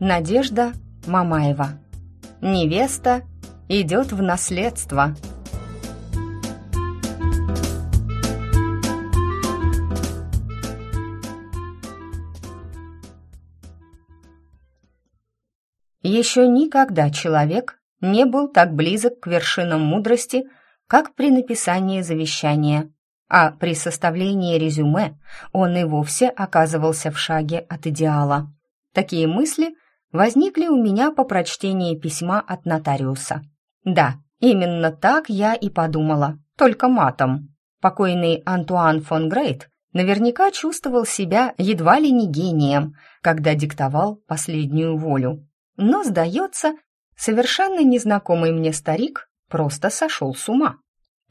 Надежда Мамаева. Невеста идет в наследство. Еще никогда человек не был так близок к вершинам мудрости, как при написании завещания, а при составлении резюме он и вовсе оказывался в шаге от идеала. Такие мысли – возникли у меня по прочтении письма от нотариуса. Да, именно так я и подумала, только матом. Покойный Антуан фон Грейт наверняка чувствовал себя едва ли не гением, когда диктовал последнюю волю. Но, сдается, совершенно незнакомый мне старик просто сошел с ума.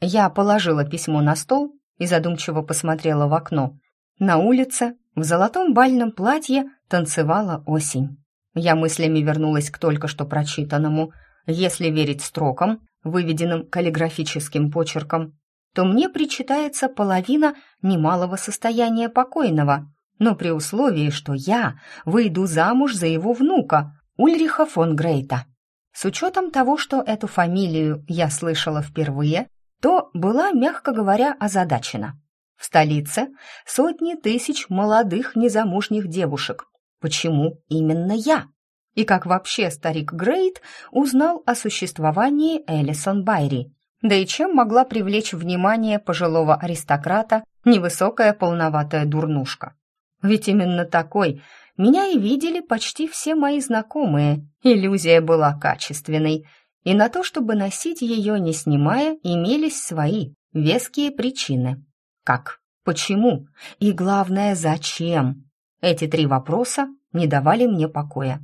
Я положила письмо на стол и задумчиво посмотрела в окно. На улице в золотом бальном платье танцевала осень. Я мыслями вернулась к только что прочитанному. Если верить строкам, выведенным каллиграфическим почерком, то мне причитается половина немалого состояния покойного, но при условии, что я выйду замуж за его внука, Ульриха фон Грейта. С учетом того, что эту фамилию я слышала впервые, то была, мягко говоря, озадачена. В столице сотни тысяч молодых незамужних девушек, Почему именно я? И как вообще старик Грейт узнал о существовании Элисон Байри? Да и чем могла привлечь внимание пожилого аристократа невысокая полноватая дурнушка? Ведь именно такой меня и видели почти все мои знакомые. Иллюзия была качественной, и на то, чтобы носить ее не снимая, имелись свои веские причины. Как? Почему? И главное, зачем? Эти три вопроса не давали мне покоя.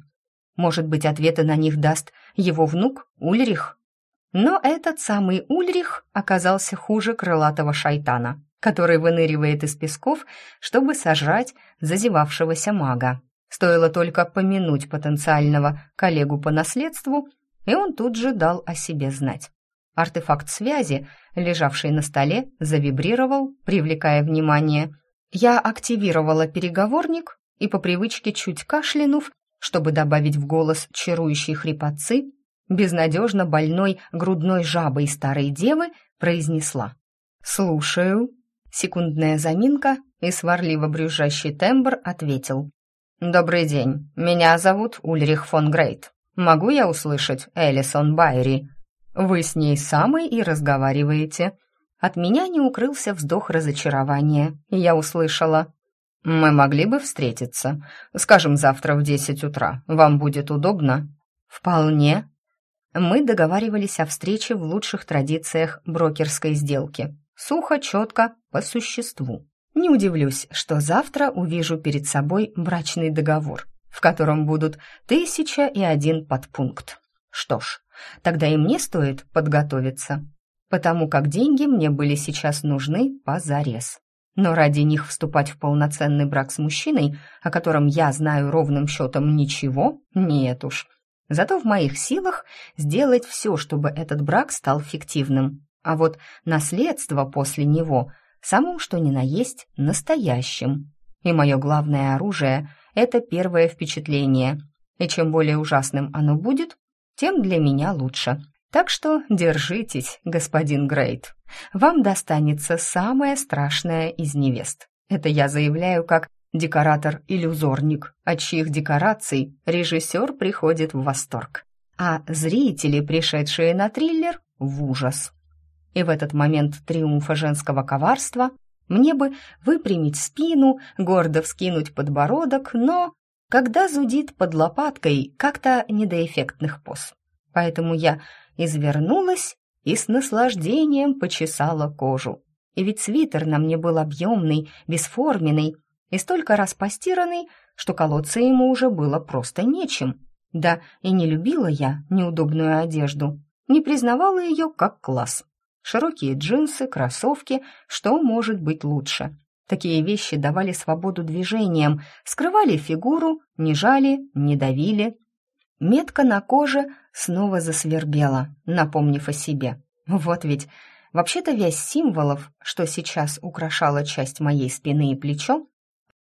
Может быть, ответы на них даст его внук Ульрих? Но этот самый Ульрих оказался хуже крылатого шайтана, который выныривает из песков, чтобы сожрать зазевавшегося мага. Стоило только помянуть потенциального коллегу по наследству, и он тут же дал о себе знать. Артефакт связи, лежавший на столе, завибрировал, привлекая внимание – я активировала переговорник и по привычке чуть кашлянув, чтобы добавить в голос чарующей хрипотцы, безнадежно больной грудной жабой старой девы произнесла. «Слушаю». Секундная заминка и сварливо брюзжащий тембр ответил. «Добрый день. Меня зовут Ульрих фон Грейт. Могу я услышать Элисон Байри?» «Вы с ней самой и разговариваете», от меня не укрылся вздох разочарования, и я услышала. «Мы могли бы встретиться. Скажем, завтра в десять утра. Вам будет удобно?» «Вполне». Мы договаривались о встрече в лучших традициях брокерской сделки. Сухо, четко, по существу. Не удивлюсь, что завтра увижу перед собой брачный договор, в котором будут тысяча и один подпункт. Что ж, тогда и мне стоит подготовиться потому как деньги мне были сейчас нужны позарез. Но ради них вступать в полноценный брак с мужчиной, о котором я знаю ровным счетом ничего, нет уж. Зато в моих силах сделать все, чтобы этот брак стал фиктивным. А вот наследство после него самым что ни на есть настоящим. И мое главное оружие – это первое впечатление. И чем более ужасным оно будет, тем для меня лучше. Так что держитесь, господин Грейт. Вам достанется самое страшное из невест. Это я заявляю как декоратор-иллюзорник, от чьих декораций режиссер приходит в восторг, а зрители, пришедшие на триллер, в ужас. И в этот момент триумфа женского коварства мне бы выпрямить спину, гордо вскинуть подбородок, но когда зудит под лопаткой, как-то не до эффектных поз. Поэтому я извернулась и с наслаждением почесала кожу. И ведь свитер на мне был объемный, бесформенный и столько раз постиранный, что колоться ему уже было просто нечем. Да, и не любила я неудобную одежду, не признавала ее как класс. Широкие джинсы, кроссовки, что может быть лучше? Такие вещи давали свободу движениям, скрывали фигуру, не жали, не давили. Метка на коже снова засвербела, напомнив о себе. Вот ведь, вообще-то весь символов, что сейчас украшала часть моей спины и плечо,